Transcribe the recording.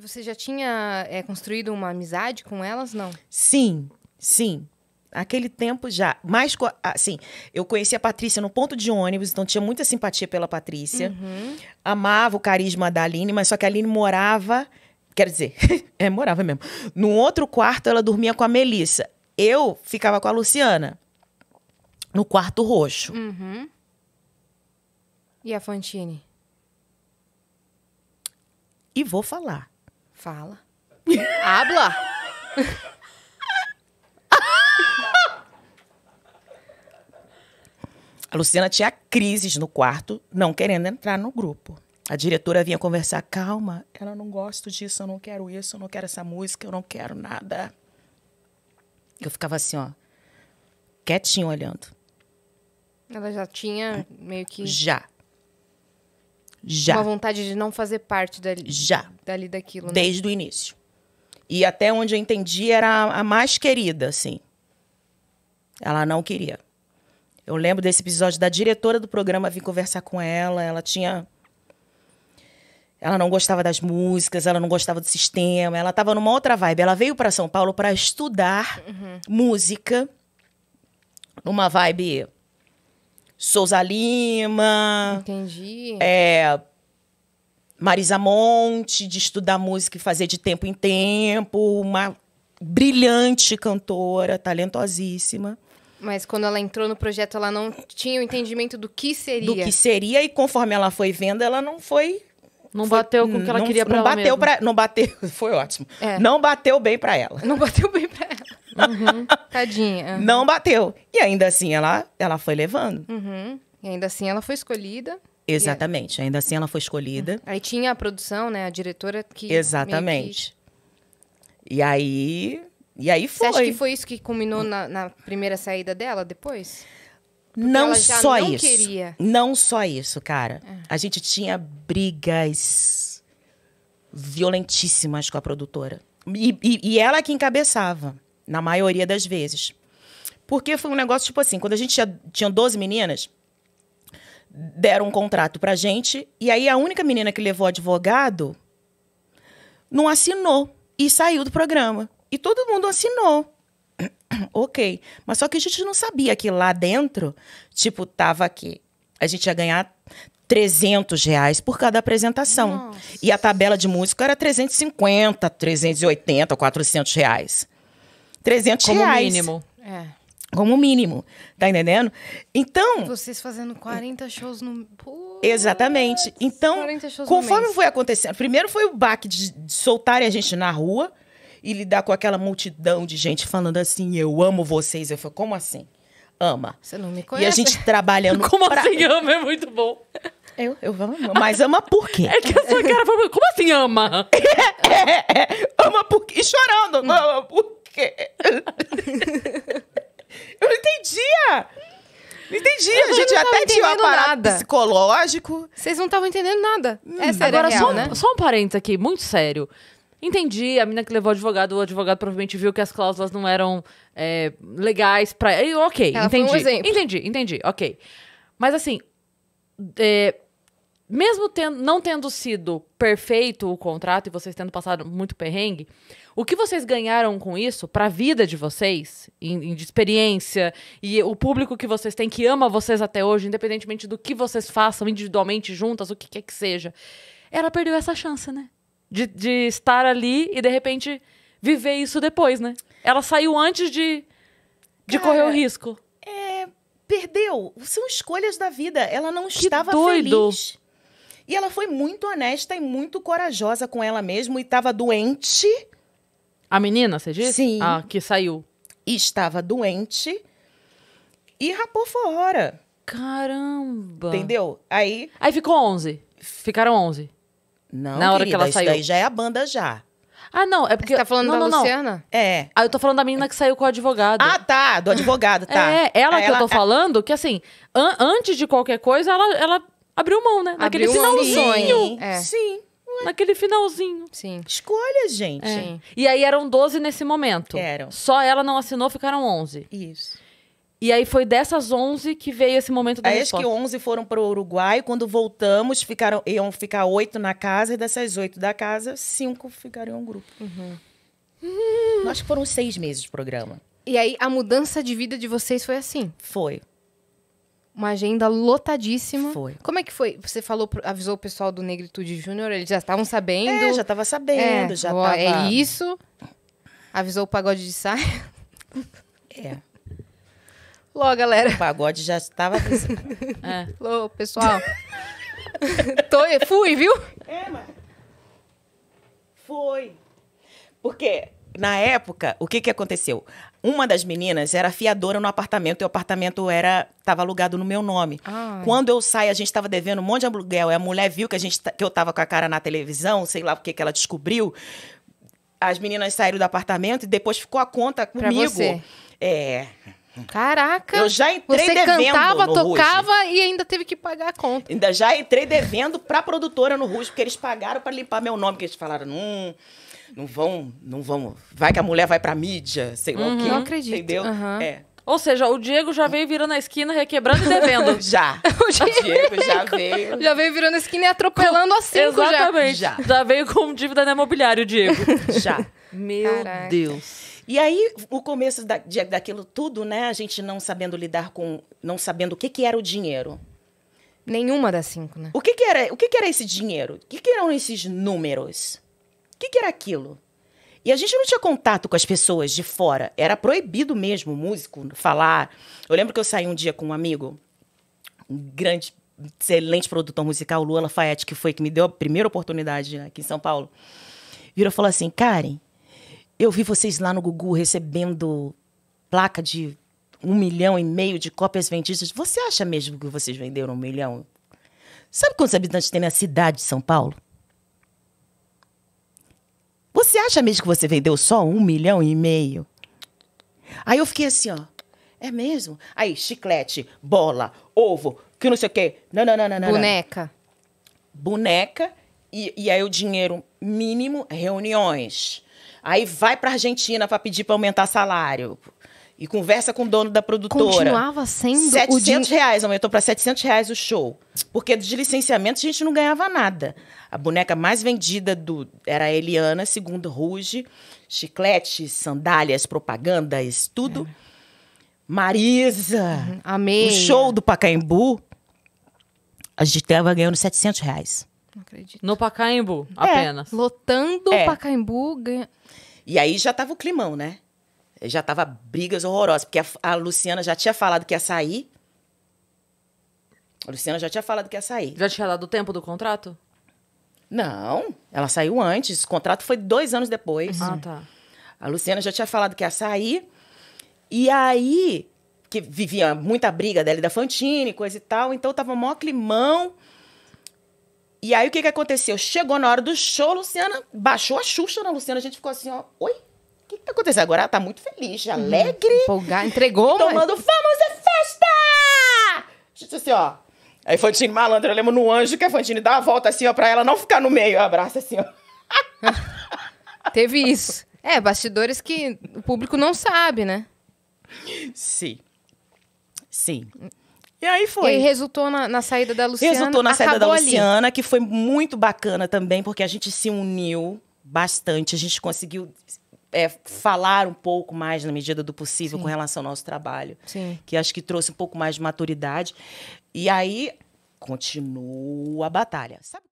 você já tinha é, construído uma amizade com elas, não? Sim, sim. Aquele tempo já. Mas, assim, eu conheci a Patrícia no ponto de ônibus, então tinha muita simpatia pela Patrícia. Uhum. Amava o carisma da Aline, mas só que a Aline morava. Quer dizer, é, morava mesmo. No outro quarto, ela dormia com a Melissa. Eu ficava com a Luciana. No quarto roxo. Uhum. E a Fantine? E vou falar. Fala. Habla. A Luciana tinha crises no quarto, não querendo entrar no grupo. A diretora vinha conversar, calma, ela não gosta disso, eu não quero isso, eu não quero essa música, eu não quero nada. Eu ficava assim, ó, quietinho olhando. Ela já tinha meio que. Já. Já. Uma vontade de não fazer parte dali, Já. dali daquilo. Né? Desde o início. E até onde eu entendi, era a mais querida, assim. Ela não queria. Eu lembro desse episódio da diretora do programa vir conversar com ela. Ela tinha. Ela não gostava das músicas, ela não gostava do sistema, ela estava numa outra vibe. Ela veio para São Paulo para estudar uhum. música, numa vibe Souza Lima. Entendi. É, Marisa Monte, de estudar música e fazer de tempo em tempo. Uma brilhante cantora, talentosíssima. Mas quando ela entrou no projeto, ela não tinha o entendimento do que seria. Do que seria, e conforme ela foi vendo, ela não foi. Não foi, bateu com o que ela não, queria Não ela. Bateu pra, não bateu, foi ótimo. É. Não bateu bem para ela. Não bateu bem para ela. Uhum. Tadinha. Uhum. Não bateu. E ainda assim ela, ela foi levando. Uhum. E ainda assim ela foi escolhida. Exatamente. E... Ainda assim ela foi escolhida. Uhum. Aí tinha a produção, né? A diretora que. Exatamente. Que... E aí. E aí foi. Você acha que foi isso que culminou na, na primeira saída dela depois? Porque não só não isso. Queria. Não só isso, cara. É. A gente tinha brigas violentíssimas com a produtora. E, e, e ela que encabeçava na maioria das vezes. Porque foi um negócio tipo assim, quando a gente tinha, tinha 12 meninas, deram um contrato pra gente, e aí a única menina que levou advogado não assinou e saiu do programa. E todo mundo assinou. ok. Mas só que a gente não sabia que lá dentro, tipo, tava aqui. A gente ia ganhar 300 reais por cada apresentação. Nossa. E a tabela de música era 350, 380, 400 reais. 300 Como reais. Como mínimo. É. Como mínimo, tá entendendo? Então... Vocês fazendo 40 shows no... Pô, exatamente. Então, conforme foi acontecendo... Primeiro foi o baque de, de soltarem a gente na rua e lidar com aquela multidão de gente falando assim, eu amo vocês. Eu falei, como assim? Ama. Você não me conhece. E a gente trabalhando... como pra... assim ama? É muito bom. Eu, eu amo. Mas ama por quê? É que sua cara falou, como assim ama? é, é, é, ama por quê? E chorando. Hum. Ama por quê? quê? É? eu não entendia! Não entendia, a gente até tinha um parada nada. psicológico. Vocês não estavam entendendo nada. Hum. Essa é Agora, real, só, um, né? só um parênteses aqui, muito sério. Entendi, a menina que levou o advogado, o advogado provavelmente viu que as cláusulas não eram é, legais pra. E, ok, Ela entendi. Um entendi, entendi, ok. Mas assim, é, mesmo tendo, não tendo sido perfeito o contrato e vocês tendo passado muito perrengue, o que vocês ganharam com isso para a vida de vocês, em, em, de experiência e o público que vocês têm que ama vocês até hoje, independentemente do que vocês façam individualmente, juntas, o que quer que seja, ela perdeu essa chance, né? De, de estar ali e de repente viver isso depois, né? Ela saiu antes de, de Cara, correr o risco. É, perdeu. São escolhas da vida. Ela não que estava doido. feliz. E ela foi muito honesta e muito corajosa com ela mesma e estava doente. A menina, você disse? Sim. Ah, que saiu. estava doente e rapou fora. Caramba. Entendeu? Aí. Aí ficou 11. Ficaram 11. Não, na hora querida, que ela saiu. Isso daí já é a banda já. Ah, não, é porque. Você tá falando não, da não, Luciana? Não. É. Ah, eu tô falando da menina que saiu com o advogado. Ah, tá, do advogado, tá. É, ela que eu tô é falando, que assim, an antes de qualquer coisa, ela, ela abriu mão, né? Naquele abriu finalzinho. Mão. Sim. É. Sim. Naquele finalzinho. Sim. Escolha, gente. É. E aí eram 12 nesse momento. Eram. Só ela não assinou, ficaram 11. Isso. E aí foi dessas 11 que veio esse momento da aí resposta. Acho que 11 foram pro o Uruguai. Quando voltamos, ficaram, iam ficar 8 na casa. E dessas 8 da casa, 5 ficaram em um grupo. Uhum. Hum. Acho que foram 6 meses de programa. E aí, a mudança de vida de vocês foi assim? Foi uma agenda lotadíssima. Foi. Como é que foi? Você falou, avisou o pessoal do Negritude Júnior, eles já estavam sabendo. É, já estava sabendo, é, já ó, é tava... É isso. Avisou o pagode de saia. É. Logo, galera. O pagode já estava avisado. é. Lô, pessoal. Tô, fui, viu? É, mas... Foi. Porque, na época, o que que aconteceu? Uma das meninas era fiadora no apartamento e o apartamento era estava alugado no meu nome. Ah. Quando eu saí, a gente estava devendo um monte de aluguel. E a mulher viu que a gente que eu estava com a cara na televisão, sei lá o que que ela descobriu. As meninas saíram do apartamento e depois ficou a conta comigo. Pra você. É. Caraca! Eu já entrei você devendo. Você cantava, tocava e ainda teve que pagar a conta. Ainda já entrei devendo para a produtora no rus porque eles pagaram para limpar meu nome, que eles falaram, hum, não vão, não vão. Vai que a mulher vai pra mídia, sei lá o uhum. quê. Não acredito. Entendeu? Uhum. É. Ou seja, o Diego já veio virando a esquina, requebrando e devendo. já. O Diego, o Diego já veio. Já veio virando a esquina e atropelando a cinco Exatamente. Já. já. Já veio com dívida na imobiliária, o Diego. já. Meu Caraca. Deus. E aí, o começo da, de, daquilo tudo, né? A gente não sabendo lidar com. Não sabendo o que, que era o dinheiro. Nenhuma das cinco, né? O que, que, era, o que, que era esse dinheiro? O que, que eram esses números? que, que era aquilo? E a gente não tinha contato com as pessoas de fora. Era proibido mesmo o músico falar. Eu lembro que eu saí um dia com um amigo, um grande, excelente produtor musical, Luan Lafayette, que foi que me deu a primeira oportunidade aqui em São Paulo. Virou e falou assim: Karen, eu vi vocês lá no Gugu recebendo placa de um milhão e meio de cópias vendidas. Você acha mesmo que vocês venderam um milhão? Sabe quantos habitantes tem na cidade de São Paulo? Você acha mesmo que você vendeu só um milhão e meio? Aí eu fiquei assim, ó. É mesmo? Aí, chiclete, bola, ovo, que não sei o quê. Não, não, não, não, não. Boneca. Boneca. E, e aí o dinheiro mínimo, reuniões. Aí vai pra Argentina para pedir para aumentar salário e conversa com o dono da produtora. Continuava sendo 700 o reais, aumentou para 700 reais o show. Porque de licenciamento a gente não ganhava nada. A boneca mais vendida do era a Eliana, segundo Ruge, chicletes, sandálias, propagandas, tudo. É. Marisa. Uhum. Amei. O show do Pacaembu, a gente estava ganhando 700 reais. Não acredito. No Pacaembu, é. apenas. Lotando o é. Pacaembu, ganha... E aí já tava o climão, né? já tava brigas horrorosas, porque a, a, Luciana já tinha falado que ia sair. A Luciana já tinha falado que ia sair. Já tinha dado o tempo do contrato? Não, ela saiu antes. O contrato foi dois anos depois. Ah, tá. A Luciana já tinha falado que ia sair. E aí, que vivia muita briga dela e da Fantine, coisa e tal. Então tava mó climão. E aí o que que aconteceu? Chegou na hora do show, Luciana baixou a Xuxa na Luciana, a gente ficou assim, ó, oi? que, que tá acontecendo? Agora ela tá muito feliz, hum, alegre. Empolgar, entregou, Tomando, mas... festa. A festa! Gente, assim, ó. Aí Fantine malandra, eu lembro no anjo que a Fantine dá a volta assim, ó, pra ela não ficar no meio. Abraça assim, ó. Teve isso. É, bastidores que o público não sabe, né? Sim. Sim. E aí foi. E aí resultou na, na, saída da Luciana. Resultou na saída da Luciana, ali. que foi muito bacana também, porque a gente se uniu bastante. A gente conseguiu é, falar um pouco mais, na medida do possível, Sim. com relação ao nosso trabalho. Sim. Que acho que trouxe um pouco mais de maturidade. E aí, continua a batalha. Sabe?